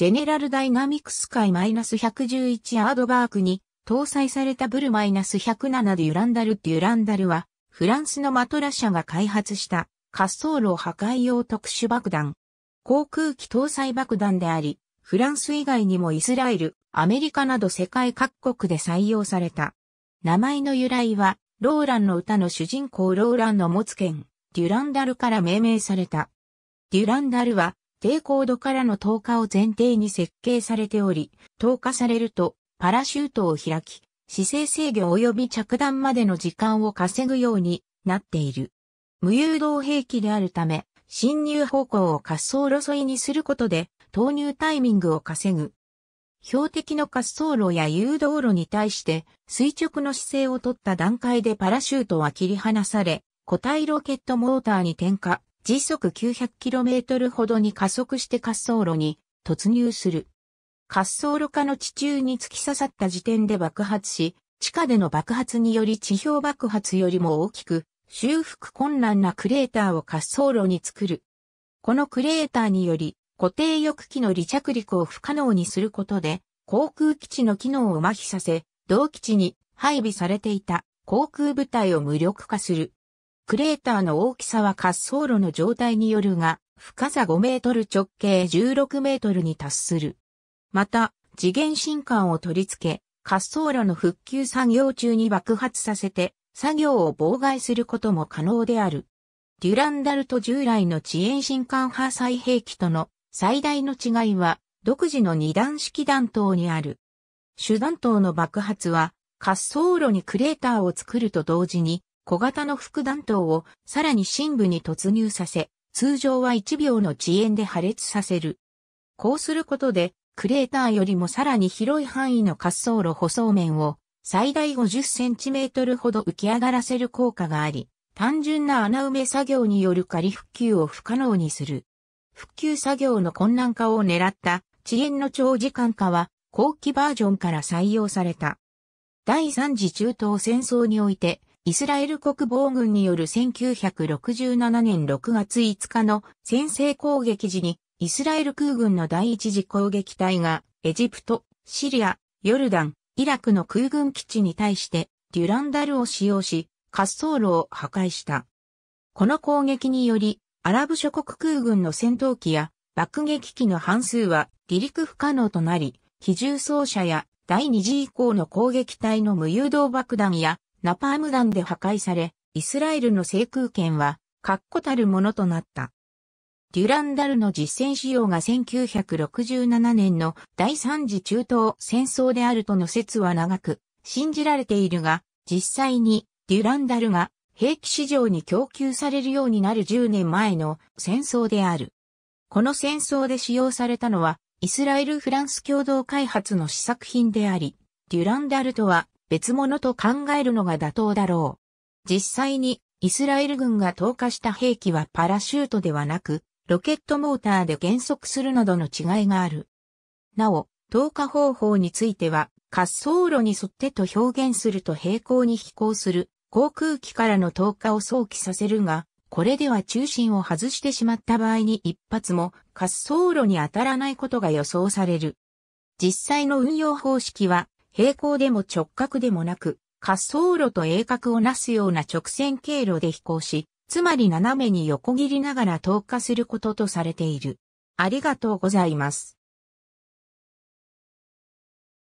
ジェネラルダイナミクス界 -111 アードバークに搭載されたブル -107 でユランダルデュランダルはフランスのマトラ社が開発した滑走路破壊用特殊爆弾。航空機搭載爆弾であり、フランス以外にもイスラエル、アメリカなど世界各国で採用された。名前の由来は、ローランの歌の主人公ローランの持つ剣、デュランダルから命名された。デュランダルは、低高度からの投下を前提に設計されており、投下されるとパラシュートを開き、姿勢制御及び着弾までの時間を稼ぐようになっている。無誘導兵器であるため、侵入方向を滑走路沿いにすることで投入タイミングを稼ぐ。標的の滑走路や誘導路に対して垂直の姿勢を取った段階でパラシュートは切り離され、固体ロケットモーターに点火、時速 900km ほどに加速して滑走路に突入する。滑走路下の地中に突き刺さった時点で爆発し、地下での爆発により地表爆発よりも大きく、修復困難なクレーターを滑走路に作る。このクレーターにより、固定翼機の離着陸を不可能にすることで、航空基地の機能を麻痺させ、同基地に配備されていた航空部隊を無力化する。クレーターの大きさは滑走路の状態によるが、深さ5メートル直径16メートルに達する。また、次元新管を取り付け、滑走路の復旧作業中に爆発させて、作業を妨害することも可能である。デュランダルト従来の遅延新管破砕兵器との最大の違いは、独自の二段式弾頭にある。手弾頭の爆発は、滑走路にクレーターを作ると同時に、小型の副弾頭をさらに深部に突入させ、通常は1秒の遅延で破裂させる。こうすることで、クレーターよりもさらに広い範囲の滑走路舗装面を最大 50cm ほど浮き上がらせる効果があり、単純な穴埋め作業による仮復旧を不可能にする。復旧作業の困難化を狙った遅延の長時間化は後期バージョンから採用された。第三次中東戦争においてイスラエル国防軍による1967年6月5日の先制攻撃時に、イスラエル空軍の第一次攻撃隊が、エジプト、シリア、ヨルダン、イラクの空軍基地に対して、デュランダルを使用し、滑走路を破壊した。この攻撃により、アラブ諸国空軍の戦闘機や爆撃機の半数は離陸不可能となり、機銃装車や第二次以降の攻撃隊の無誘導爆弾やナパーム弾で破壊され、イスラエルの制空権は、確固たるものとなった。デュランダルの実戦使用が1967年の第三次中東戦争であるとの説は長く、信じられているが、実際にデュランダルが兵器市場に供給されるようになる10年前の戦争である。この戦争で使用されたのは、イスラエル・フランス共同開発の試作品であり、デュランダルとは別物と考えるのが妥当だろう。実際にイスラエル軍が投下した兵器はパラシュートではなく、ロケットモーターで減速するなどの違いがある。なお、投下方法については、滑走路に沿ってと表現すると平行に飛行する航空機からの投下を想起させるが、これでは中心を外してしまった場合に一発も滑走路に当たらないことが予想される。実際の運用方式は平行でも直角でもなく、滑走路と鋭角をなすような直線経路で飛行し、つまり斜めに横切りながら投下することとされている。ありがとうございます。